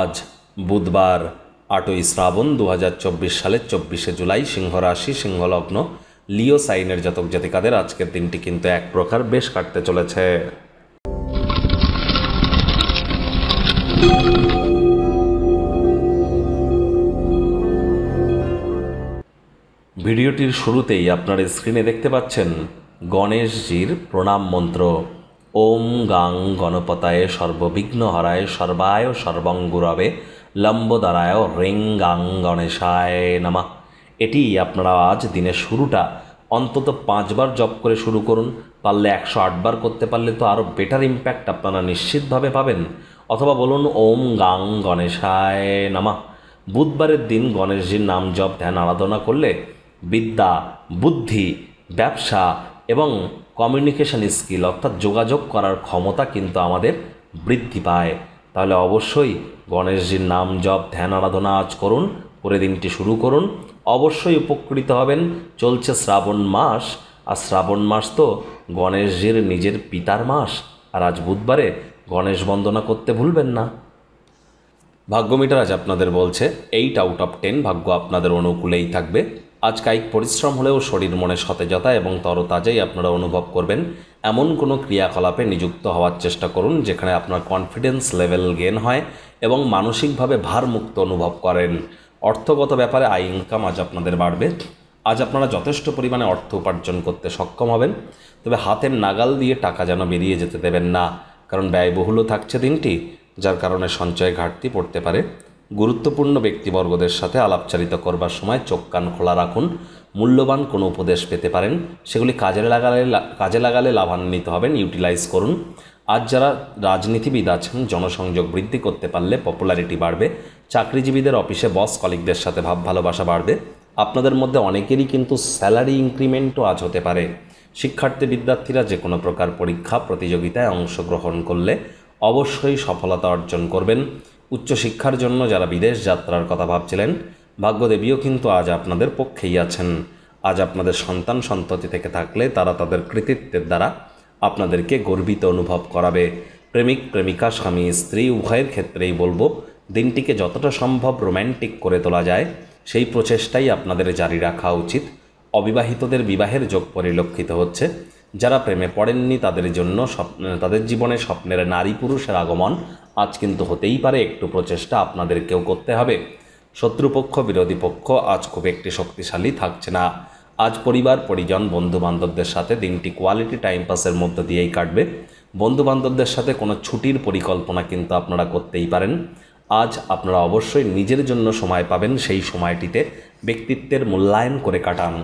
আজ বুধবার আটই শ্রাবণ দু সালের চব্বিশে জুলাই সিংহরাশি সিংহলগ্ন লিও সাইনের জাতক জাতিকাদের আজকের দিনটি কিন্তু এক প্রকার বেশ কাটতে চলেছে ভিডিওটির শুরুতেই আপনার স্ক্রিনে দেখতে পাচ্ছেন গণেশজির প্রণাম মন্ত্র ওম গাং গণপতায় সর্ববিঘ্ন হরায় সর্বায় সর্বঙ্গুরবে লম্বদারায় রেং গাং গণেশায় নামা এটি আপনারা আজ দিনের শুরুটা অন্তত পাঁচবার জপ করে শুরু করুন পারলে একশো আটবার করতে পারলে তো আরও বেটার ইম্প্যাক্ট আপনারা নিশ্চিতভাবে পাবেন অথবা বলুন ওম গাং গণেশায় নামা বুধবারের দিন গণেশজির নাম জপ ধ্যান আরাধনা করলে বিদ্যা বুদ্ধি ব্যবসা এবং কমিউনিকেশন স্কিল অর্থাৎ যোগাযোগ করার ক্ষমতা কিন্তু আমাদের বৃদ্ধি পায় তাহলে অবশ্যই গণেশজির নাম জপ ধ্যান আরাধনা আজ করুন করে দিনটি শুরু করুন অবশ্যই উপকৃত হবেন চলছে শ্রাবণ মাস আর শ্রাবণ মাস তো গণেশজির নিজের পিতার মাস আর আজ বুধবারে গণেশ বন্দনা করতে ভুলবেন না ভাগ্যমিটার আজ আপনাদের বলছে এইট আউট অফ টেন ভাগ্য আপনাদের অনুকূলেই থাকবে আজ কায়িক পরিশ্রম হলেও শরীর মনে সতেজতা এবং তরতাজাই আপনারা অনুভব করবেন এমন কোনো ক্রিয়াকলাপে নিযুক্ত হওয়ার চেষ্টা করুন যেখানে আপনার কনফিডেন্স লেভেল গেন হয় এবং মানসিকভাবে ভারমুক্ত অনুভব করেন অর্থগত ব্যাপারে আয় ইনকাম আজ আপনাদের বাড়বে আজ আপনারা যথেষ্ট পরিমাণে অর্থ উপার্জন করতে সক্ষম হবেন তবে হাতের নাগাল দিয়ে টাকা যেন বেরিয়ে যেতে দেবেন না কারণ ব্যয়বহুলও থাকছে দিনটি যার কারণে সঞ্চয় ঘাটতি পড়তে পারে গুরুত্বপূর্ণ ব্যক্তিবর্গদের সাথে আলাপচারিত করবার সময় চোখ কান খোলা রাখুন মূল্যবান কোনো উপদেশ পেতে পারেন সেগুলি কাজে লাগালে কাজে লাগালে লাভান্বিত হবেন ইউটিলাইজ করুন আজ যারা রাজনীতিবিদ আছেন জনসংযোগ বৃদ্ধি করতে পারলে পপুলারিটি বাড়বে চাকরিজীবীদের অফিসে বস কলিগদের সাথে ভাব ভালোবাসা বাড়বে আপনাদের মধ্যে অনেকেরই কিন্তু স্যালারি ইনক্রিমেন্টও আজ হতে পারে শিক্ষার্থী বিদ্যার্থীরা যে কোনো প্রকার পরীক্ষা প্রতিযোগিতায় অংশগ্রহণ করলে অবশ্যই সফলতা অর্জন করবেন উচ্চশিক্ষার জন্য যারা বিদেশ যাত্রার কথা ভাবছিলেন ভাগ্যদেবীও কিন্তু আজ আপনাদের পক্ষেই আছেন আজ আপনাদের সন্তান সন্ততি থেকে থাকলে তারা তাদের কৃতিত্বের দ্বারা আপনাদেরকে গর্বিত অনুভব করাবে প্রেমিক প্রেমিকা স্বামী স্ত্রী উভয়ের ক্ষেত্রেই বলবো দিনটিকে যতটা সম্ভব রোম্যান্টিক করে তোলা যায় সেই প্রচেষ্টাই আপনাদের জারি রাখা উচিত অবিবাহিতদের বিবাহের যোগ পরিলক্ষিত হচ্ছে যারা প্রেমে পড়েননি তাদের জন্য তাদের জীবনে স্বপ্নের নারী পুরুষের আগমন আজ কিন্তু হতেই পারে একটু প্রচেষ্টা আপনাদেরকেও করতে হবে শত্রুপক্ষ বিরোধী পক্ষ আজ খুব একটি শক্তিশালী থাকছে না আজ পরিবার পরিজন বন্ধু বান্ধবদের সাথে দিনটি কোয়ালিটি টাইম পাসের মধ্য দিয়েই কাটবে বন্ধু বান্ধবদের সাথে কোনো ছুটির পরিকল্পনা কিন্তু আপনারা করতেই পারেন আজ আপনারা অবশ্যই নিজের জন্য সময় পাবেন সেই সময়টিতে ব্যক্তিত্বের মূল্যায়ন করে কাটান